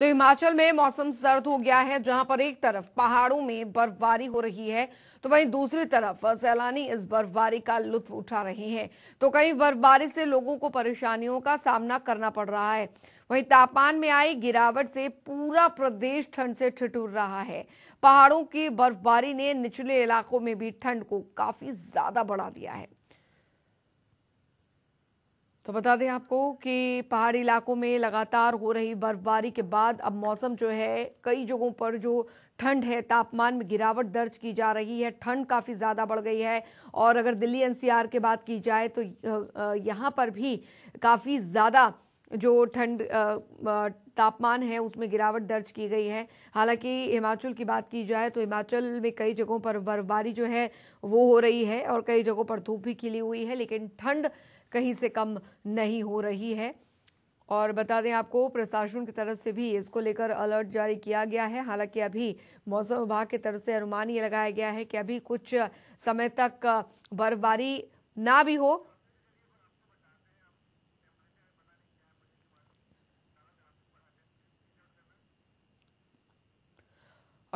तो हिमाचल में मौसम सर्द हो गया है जहां पर एक तरफ पहाड़ों में बर्फबारी हो रही है तो वहीं दूसरी तरफ सैलानी इस बर्फबारी का लुत्फ उठा रहे हैं तो कहीं बर्फबारी से लोगों को परेशानियों का सामना करना पड़ रहा है वहीं तापमान में आई गिरावट से पूरा प्रदेश ठंड से ठिठुर रहा है पहाड़ों की बर्फबारी ने निचले इलाकों में भी ठंड को काफी ज्यादा बढ़ा दिया है तो बता दें आपको कि पहाड़ी इलाकों में लगातार हो रही बर्फबारी के बाद अब मौसम जो है कई जगहों पर जो ठंड है तापमान में गिरावट दर्ज की जा रही है ठंड काफ़ी ज़्यादा बढ़ गई है और अगर दिल्ली एनसीआर की बात की जाए तो यहाँ पर भी काफ़ी ज़्यादा जो ठंड तापमान है उसमें गिरावट दर्ज की गई है हालांकि हिमाचल की बात की जाए तो हिमाचल में कई जगहों पर बर्फबारी जो है वो हो रही है और कई जगहों पर धूप भी खिली हुई है लेकिन ठंड कहीं से कम नहीं हो रही है और बता दें आपको प्रशासन की तरफ से भी इसको लेकर अलर्ट जारी किया गया है हालांकि अभी मौसम विभाग की तरफ से अनुमान ये लगाया गया है कि अभी कुछ समय तक बर्फबारी ना भी हो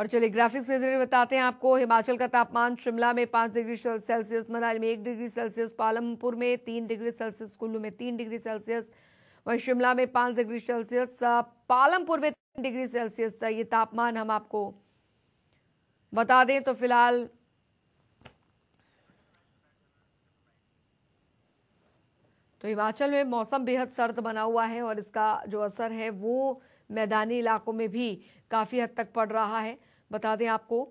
और चलिए ग्राफिक्स के जरिए बताते हैं आपको हिमाचल का तापमान शिमला में पाँच डिग्री सेल्सियस मनाली में एक डिग्री सेल्सियस पालमपुर में तीन डिग्री सेल्सियस कुल्लू में तीन डिग्री सेल्सियस वहीं शिमला में पाँच डिग्री सेल्सियस पालमपुर में तीन डिग्री सेल्सियस तो ये तापमान हम आपको बता दें तो फिलहाल तो हिमाचल में मौसम बेहद सर्द बना हुआ है और इसका जो असर है वो मैदानी इलाकों में भी काफ़ी हद तक पड़ रहा है बता दें आपको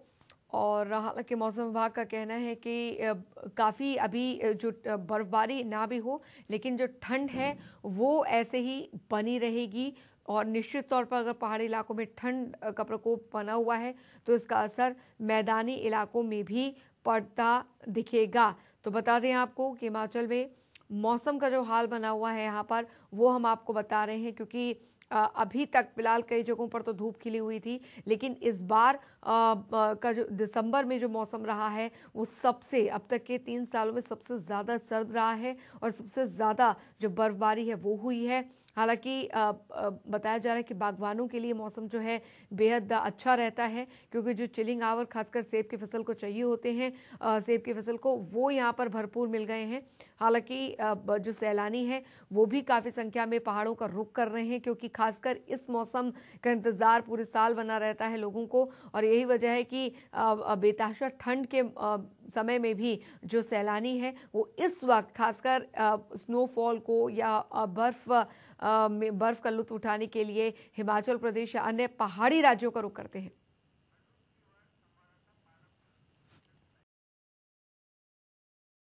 और हालांकि मौसम विभाग का कहना है कि काफ़ी अभी जो बर्फ़बारी ना भी हो लेकिन जो ठंड है वो ऐसे ही बनी रहेगी और निश्चित तौर पर अगर पहाड़ी इलाकों में ठंड का प्रकोप बना हुआ है तो इसका असर मैदानी इलाकों में भी पड़ता दिखेगा तो बता दें आपको कि हिमाचल में मौसम का जो हाल बना हुआ है यहाँ पर वो हम आपको बता रहे हैं क्योंकि अभी तक फिलहाल कई जगहों पर तो धूप खिली हुई थी लेकिन इस बार का जो दिसंबर में जो मौसम रहा है वो सबसे अब तक के तीन सालों में सबसे ज़्यादा सर्द रहा है और सबसे ज़्यादा जो बर्फबारी है वो हुई है हालांकि बताया जा रहा है कि बागवानों के लिए मौसम जो है बेहद अच्छा रहता है क्योंकि जो चिलिंग आवर खासकर सेब की फसल को चाहिए होते हैं सेब की फसल को वो यहाँ पर भरपूर मिल गए हैं हालांकि जो सैलानी है वो भी काफ़ी संख्या में पहाड़ों का रुख कर रहे हैं क्योंकि खासकर इस मौसम का इंतज़ार पूरे साल बना रहता है लोगों को और यही वजह है कि बेताशा ठंड के समय में भी जो सैलानी है वो इस वक्त खासकर स्नोफॉल को या बर्फ़ बर्फ़ का लुत्फ उठाने के लिए हिमाचल प्रदेश या अन्य पहाड़ी राज्यों का रुख करते हैं